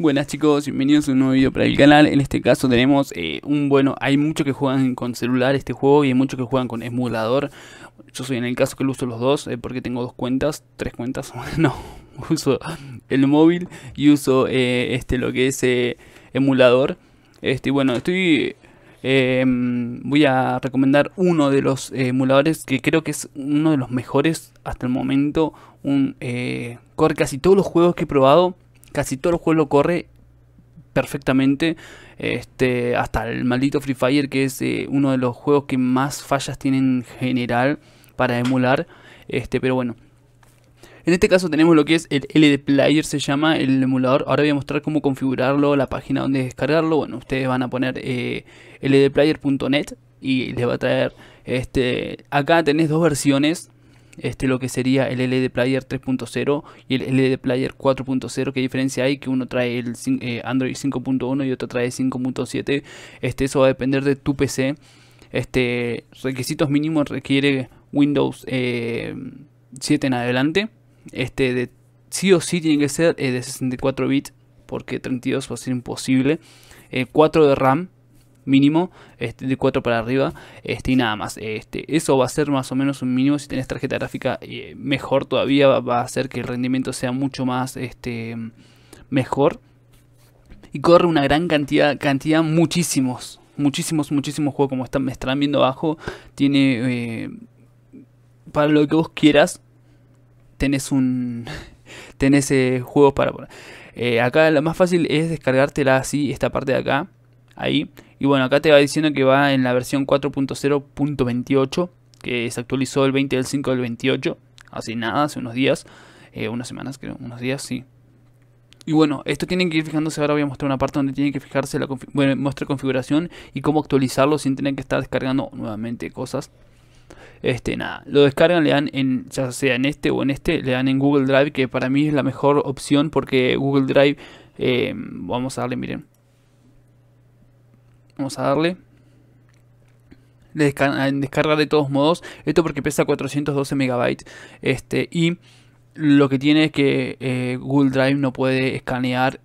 Buenas chicos, bienvenidos a un nuevo video para el canal, en este caso tenemos eh, un bueno, hay muchos que juegan con celular este juego y hay muchos que juegan con emulador, yo soy en el caso que lo uso los dos eh, porque tengo dos cuentas, tres cuentas, no, uso el móvil y uso eh, este lo que es emulador, este bueno, estoy voy a recomendar uno de los emuladores que creo que es uno de los mejores hasta el momento, un casi todos los juegos que he probado casi todo el juego lo corre perfectamente. Este, hasta el maldito Free Fire, que es eh, uno de los juegos que más fallas tiene en general para emular. Este, pero bueno. En este caso tenemos lo que es el LDPlayer Player, se llama el emulador. Ahora voy a mostrar cómo configurarlo, la página donde descargarlo. Bueno, ustedes van a poner eh, ldplayer.net y les va a traer... Este, acá tenés dos versiones este, lo que sería el LED Player 3.0 y el LED Player 4.0. ¿Qué diferencia hay? Que uno trae el eh, Android 5.1 y otro trae 5.7. Este, eso va a depender de tu PC. Este, requisitos mínimos requiere Windows 7 eh, en adelante. Este, de, sí o sí tiene que ser eh, de 64 bits porque 32 va a ser imposible. 4 de RAM mínimo, este, de 4 para arriba, este, y nada más. Este, eso va a ser más o menos un mínimo. Si tenés tarjeta gráfica eh, mejor todavía, va, a hacer que el rendimiento sea mucho más este, mejor. Y corre una gran cantidad, cantidad, muchísimos, muchísimos, muchísimos juegos, como están, me están viendo abajo. Tiene, eh, para lo que vos quieras, tenés un... tenés eh, juegos para... acá lo más fácil es descargártela así, esta parte de acá, ahí, y bueno, acá te va diciendo que va en la versión 4.0.28, que se actualizó el 20 del 5 del 28, hace nada, hace unos días, eh, unas semanas creo, unos días, sí. Y bueno, esto tienen que ir fijándose, ahora voy a mostrar una parte donde tienen que fijarse la muestra configuración y cómo actualizarlo sin tener que estar descargando nuevamente cosas. Este, nada, lo descargan, le dan en, ya sea en este o en este, le dan en Google Drive, que para mí es la mejor opción porque Google Drive, eh, vamos a darle, miren, Vamos a darle. Ah, descarga, de todos modos. Esto porque pesa 412 megabytes. Este, y lo que tiene es que eh, Google Drive no puede escanear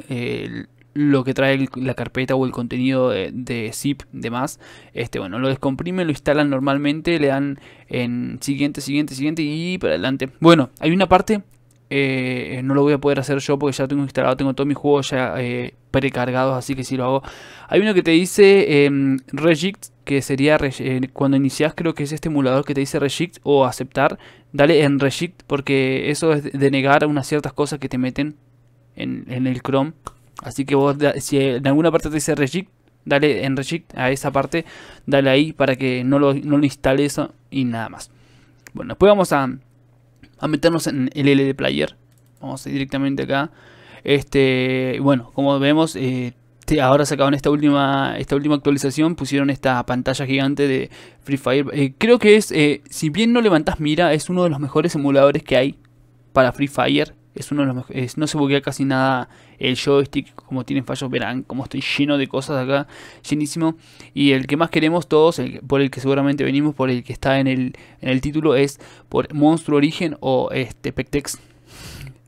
lo que trae la carpeta o el contenido de, zip de más. Este, bueno, lo descomprimen, lo instalan normalmente, le dan en siguiente, siguiente, siguiente y para adelante. Bueno, hay una parte eh, no lo voy a poder hacer yo porque ya tengo instalado, tengo todos mis juegos ya eh, precargados, así que si lo hago. Hay uno que te dice em, reject, que sería eh, cuando inicias creo que es este emulador que te dice reject o aceptar, dale en reject porque eso es De denegar unas ciertas cosas que te meten en, el Chrome. Así que vos, si en alguna parte te dice reject, dale en reject a esa parte, dale ahí para que no lo, no lo instale eso y nada más. Bueno, después vamos a, a meternos en el LD Player. Vamos a ir directamente acá. Este, bueno, como vemos, eh, ahora sacaron esta última, esta última actualización, pusieron esta pantalla gigante de Free Fire. Eh, creo que es, eh, si bien no levantas mira, es uno de los mejores emuladores que hay para Free Fire. Es uno de los mejores. No se buguea casi nada el joystick. Como tienen fallos, verán como estoy lleno de cosas acá. Llenísimo. Y el que más queremos todos, por el que seguramente venimos, por el que está en el, título, es por Monstruo Origen o este Pectex.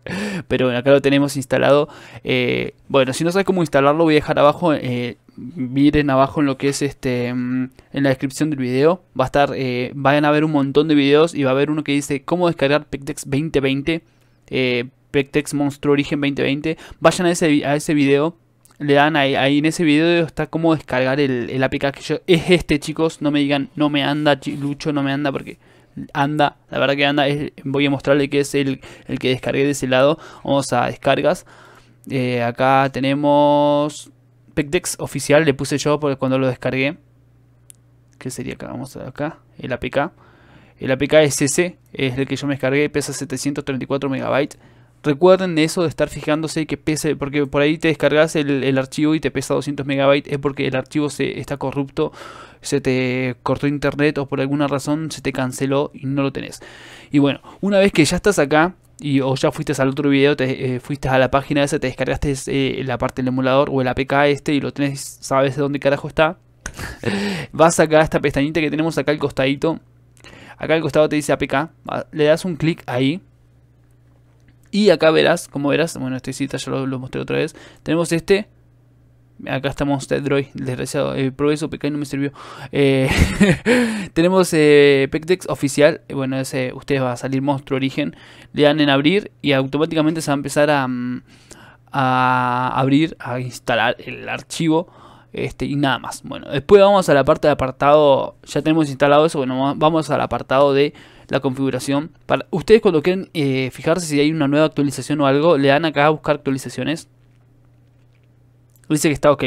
Pero bueno, acá lo tenemos instalado. Eh, bueno, si no sabes cómo instalarlo, voy a dejar abajo. Eh, miren abajo en lo que es este mm, en la descripción del video va a estar eh, vayan a ver un montón de videos y va a haber uno que dice cómo descargar Pectex 2020 Pectex Monstruo Origen 2020. Vayan a ese, a ese video. Le dan ahí, en ese video está cómo descargar el, APK que yo... Es este, chicos. No me digan, no me anda, Lucho, no me anda porque anda, la verdad que anda, voy a mostrarle que es el, que descargué de ese lado, vamos a descargas, eh, acá tenemos Pectex oficial, le puse yo porque cuando lo descargué, ¿qué sería acá? Vamos a ver acá, el APK, el APK es es el que yo me descargué, pesa 734 megabytes, Recuerden eso de estar fijándose que pese, porque por ahí te descargas el, archivo y te pesa 200 megabytes, es porque el archivo se, está corrupto, se te cortó internet o por alguna razón se te canceló y no lo tenés. Y bueno, una vez que ya estás acá, y o ya fuiste al otro video, te, eh, fuiste a la página esa, te descargaste eh, la parte del emulador o el APK este y lo tenés, sabes de dónde carajo está. Vas acá a esta pestañita que tenemos acá al costadito. Acá al costado te dice APK. Le das un clic ahí y acá verás, como verás, bueno, este cita ya lo, mostré otra vez. Tenemos este Acá estamos Droid, desgraciado. El progreso PK no me sirvió. Eh, tenemos eh, Pectex oficial. Eh, bueno, ese, ustedes va a salir monstruo origen. Le dan en abrir y automáticamente se va a empezar a, mm, a abrir, a instalar el archivo este, y nada más. Bueno, después vamos a la parte de apartado. Ya tenemos instalado eso. Bueno, vamos al apartado de la configuración. Para, ustedes cuando quieren eh, fijarse si hay una nueva actualización o algo, le dan acá a buscar actualizaciones. Dice que está ok.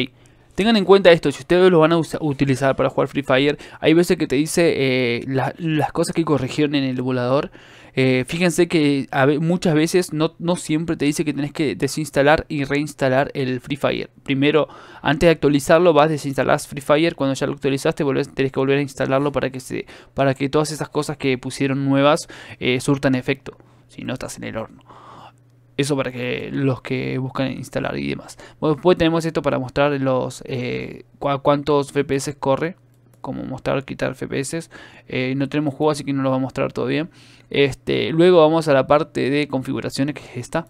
Tengan en cuenta esto, si ustedes lo van a utilizar para jugar Free Fire, hay veces que te dice eh, las cosas que corrigieron en el volador eh, fíjense que muchas veces no, siempre te dice que tenés que desinstalar y reinstalar el Free Fire. Primero, antes de actualizarlo, vas a desinstalar Free Fire. Cuando ya lo actualizaste, volvés, tenés que volver a instalarlo para que, todas esas cosas que pusieron nuevas eh, surtan efecto. Si no, estás en el horno. Eso para que los que buscan instalar y demás. Bueno, después tenemos esto para mostrar los eh, cuántos FPS corre como mostrar, quitar FPS. Eh, no tenemos juego, así que no lo va a mostrar todavía. Este, luego vamos a la parte de configuraciones, que es esta.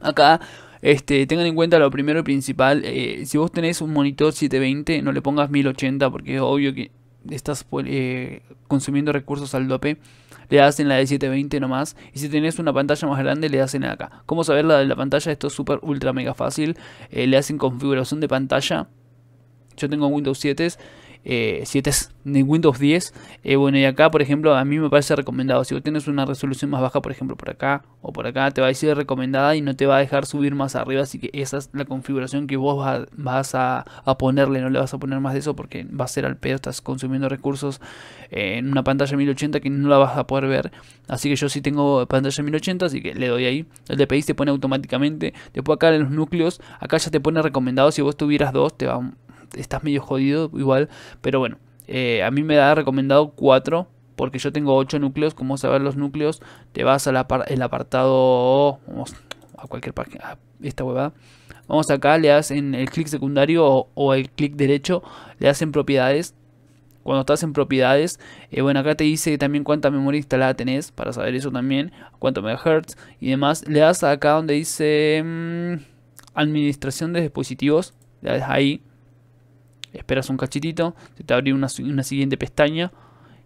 Acá este, tengan en cuenta lo primero y principal, eh, si vos tenés un monitor 720 no le pongas 1080 porque es obvio que estás pues, eh, consumiendo recursos al dope, le hacen la de 720 nomás y si tenés una pantalla más grande le hacen acá. ¿Cómo saber la de la pantalla? Esto es súper ultra mega fácil, le hacen configuración de pantalla, yo tengo Windows 7 eh, si estás en Windows 10, eh, bueno, y acá, por ejemplo, a mí me parece recomendado. Si vos tenés una resolución más baja, por ejemplo, por acá o por acá, te va a decir recomendada y no te va a dejar subir más arriba. Así que esa es la configuración que vos vas, a, ponerle. No le vas a poner más de eso porque va a ser al pedo. Estás consumiendo recursos eh, en una pantalla 1080 que no la vas a poder ver. Así que yo sí tengo pantalla 1080, así que le doy ahí. El DPI se pone automáticamente. Después acá en los núcleos, acá ya te pone recomendado. Si vos tuvieras dos, te va a estás medio jodido igual, pero bueno, eh, a mí me da recomendado 4 porque yo tengo 8 núcleos, como saber los núcleos, te vas al el apartado, vamos a cualquier página, esta huevada, vamos acá, le das en el clic secundario o, el clic derecho, le das en propiedades, cuando estás en propiedades, eh, bueno, acá te dice también cuánta memoria instalada tenés, para saber eso también, cuánto megahertz y demás, le das acá donde dice mm, administración de dispositivos, le das ahí, Esperas un cachitito, se te abre una, una siguiente pestaña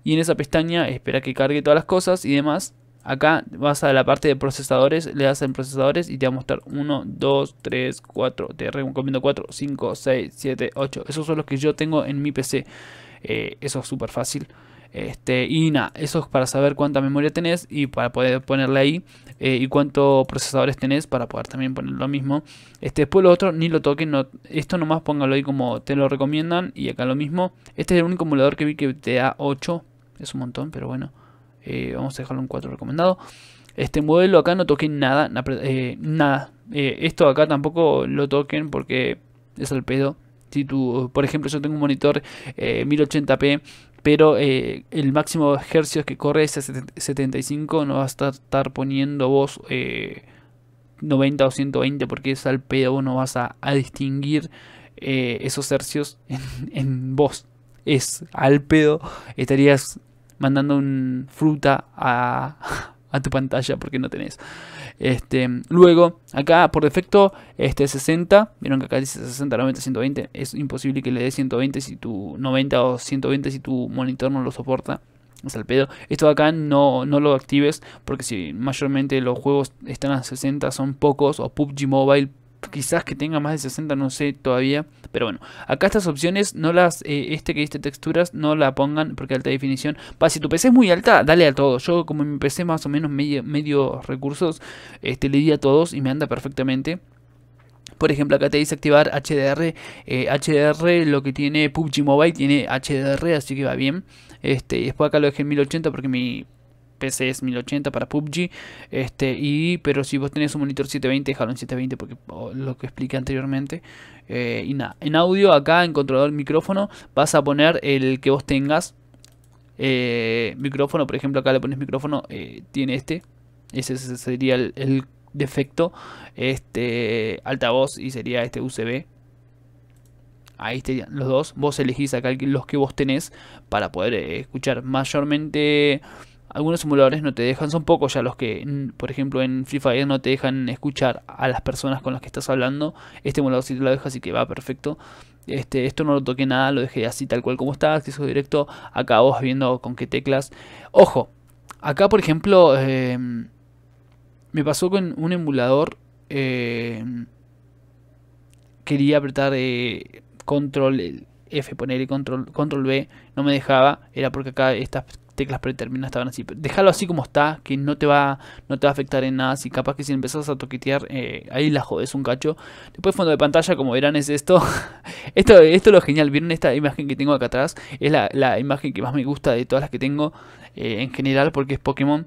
y en esa pestaña espera que cargue todas las cosas y demás. Acá vas a la parte de procesadores, le das en procesadores y te va a mostrar 1, 2, 3, 4, te recomiendo 4, 5, 6, 7, 8. Esos son los que yo tengo en mi PC. Eh, eso es súper fácil. Este, y nada, eso es para saber cuánta memoria tenés y para poder ponerle ahí eh, y cuántos procesadores tenés para poder también poner lo mismo. Este, después lo otro, ni lo toquen, no, esto nomás póngalo ahí como te lo recomiendan y acá lo mismo. Este es el único emulador que vi que te da 8, es un montón, pero bueno, eh, vamos a dejarlo en 4 recomendado. Este modelo acá no toquen nada, eh, nada. esto acá tampoco lo toquen porque es el pedo. Si por ejemplo, yo tengo un monitor 1080p pero eh, el máximo de hercios que corre es 75, no vas a estar poniendo vos eh, 90 o 120 porque es al pedo, no vas a, distinguir eh, esos hercios en, en, vos. Es al pedo, estarías mandando un fruta a, a tu pantalla porque no tenés. Este, luego, acá por defecto, este 60, vieron que acá dice 60, 90, 120, es imposible que le dé 120 si tu 90 o 120 si tu monitor no lo soporta. Es al pedo. Esto de acá no, no lo actives porque si mayormente los juegos están a 60 son pocos o PUBG Mobile quizás que tenga más de 60, no sé todavía. Pero bueno, acá estas opciones, no las, eh, este que diste texturas, no la pongan porque alta definición. va si tu PC es muy alta, dale a todo. Yo como mi PC más o menos medio, medio recursos, este, le di a todos y me anda perfectamente. Por ejemplo, acá te dice activar HDR. HDR, eh, lo que tiene PUBG Mobile, tiene HDR, así que va bien. Este, después acá lo dejé en 1080 porque mi PC es 1080 para PUBG. Este, y, pero si vos tenés un monitor 720, déjalo en 720 porque lo que expliqué anteriormente. Eh, y nada, en audio acá en controlador micrófono vas a poner el que vos tengas. Eh, micrófono, por ejemplo, acá le pones micrófono, eh, tiene este. Ese sería el, defecto. Este altavoz y sería este USB ahí estarían los dos. Vos elegís acá los que vos tenés para poder escuchar mayormente algunos emuladores no te dejan, son pocos ya los que, por ejemplo, en Free Fire no te dejan escuchar a las personas con las que estás hablando. Este emulador sí te lo deja, así que va perfecto. Este, esto no lo toqué nada, lo dejé así tal cual como está, acceso directo. Acá vos viendo con qué teclas. Ojo, acá por ejemplo, em, me pasó con un emulador. Em, quería apretar eh, control F, ponerle control, control B, no me dejaba. Era porque acá estas teclas predeterminadas estaban así. Déjalo así como está, que no te va, no te va a afectar en nada. Si capaz que si empezás a toquetear, eh, ahí la jodes un cacho. Después fondo de pantalla, como verán, es esto. esto. Esto es lo genial. ¿Vieron esta imagen que tengo acá atrás? Es la, imagen que más me gusta de todas las que tengo eh, en general, porque es Pokémon.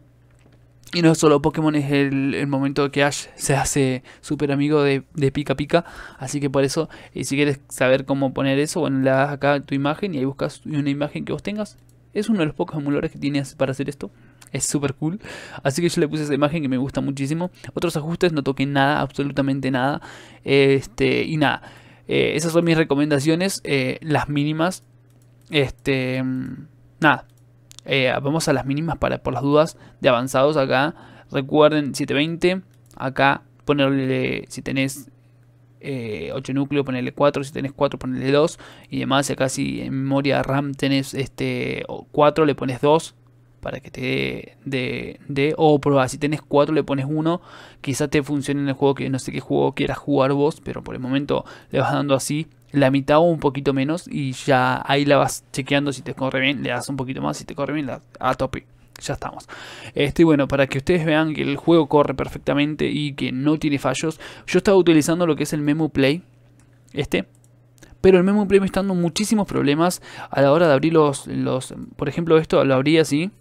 Y no solo Pokémon es el, momento que Ash se hace súper amigo de, de, Pica Pica. Así que por eso, y eh, si quieres saber cómo poner eso, bueno, le das acá tu imagen y ahí buscas una imagen que vos tengas es uno de los pocos emuladores que tiene para hacer esto. Es súper cool. Así que yo le puse esa imagen que me gusta muchísimo. Otros ajustes, no toqué nada, absolutamente nada. Este, y nada. Eh, esas son mis recomendaciones. Eh, las mínimas. Este. Nada. Eh, vamos a las mínimas para por las dudas de avanzados acá. Recuerden 720. Acá ponerle si tenés 8 eh, núcleos, ponele 4, si tenés 4, ponele 2 y demás. Acá si en memoria RAM tenés este 4, le pones 2 para que te dé de, o prueba si tenés 4 le pones 1 quizás te funcione en el juego que no sé qué juego quieras jugar vos pero por el momento le vas dando así la mitad o un poquito menos y ya ahí la vas chequeando si te corre bien, le das un poquito más, si te corre bien, a tope ya estamos. Este, bueno, para que ustedes vean que el juego corre perfectamente y que no tiene fallos, yo estaba utilizando lo que es el Memo Play, este, pero el Memo Play me está dando muchísimos problemas a la hora de abrir los, por ejemplo, esto lo abrí así.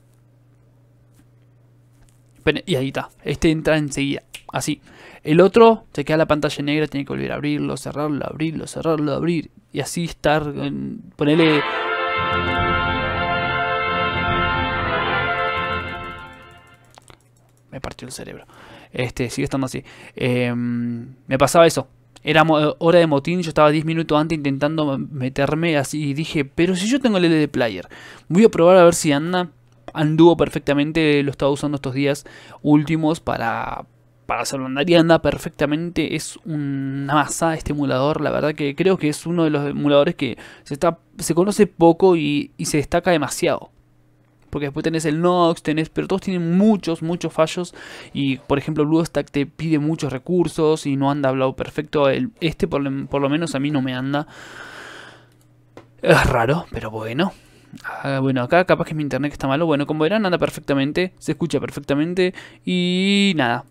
Y ahí está, este entra enseguida, así. El otro se queda la pantalla negra, tiene que volver a abrirlo, cerrarlo, abrirlo, cerrarlo, abrir. Y así estar, ponerle... me partió el cerebro. Este, sigue estando así. Em, me pasaba eso. Era hora de motín, yo estaba 10 minutos antes intentando meterme así y dije, pero si yo tengo el LD Player, voy a probar a ver si anda. Anduvo perfectamente, lo estaba usando estos días últimos para, para hacerlo andar y anda perfectamente. Es una masa este emulador. La verdad que creo que es uno de los emuladores que se, está, se conoce poco y se destaca demasiado porque después tenés el Nox, tenés, pero todos tienen muchos, muchos fallos y por ejemplo BlueStack te pide muchos recursos y no anda hablado perfecto, este por, lo menos a mí no me anda. Es raro, pero bueno. Ah, bueno, acá capaz que mi internet está malo. Bueno, como verán, anda perfectamente, se escucha perfectamente. Y nada,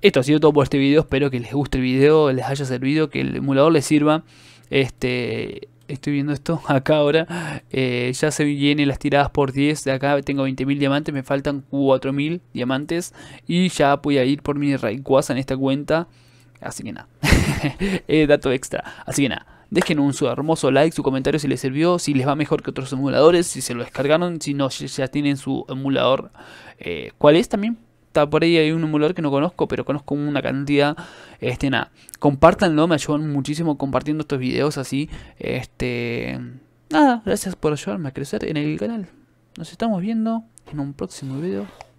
esto ha sido todo por este video. Espero que les guste el video, les haya servido, que el emulador les sirva. Este, estoy viendo esto acá ahora. Eh, ya se vienen las tiradas por 10. De acá tengo 20.000 diamantes. Me faltan 4.000 diamantes. Y ya voy a ir por mi Rayquaza en esta cuenta. Así que nada. Eh, dato extra. Así que nada. Dejen un su hermoso like, su comentario si les sirvió, si les va mejor que otros emuladores, si se lo descargaron, si no, ya tienen su emulador. Eh, ¿Cuál es también? por ahí hay un emulador que no conozco, pero conozco una cantidad. Este, nada. Compártanlo, me ayudan muchísimo compartiendo estos videos así. Este. Nada, gracias por ayudarme a crecer en el canal. Nos estamos viendo en un próximo video.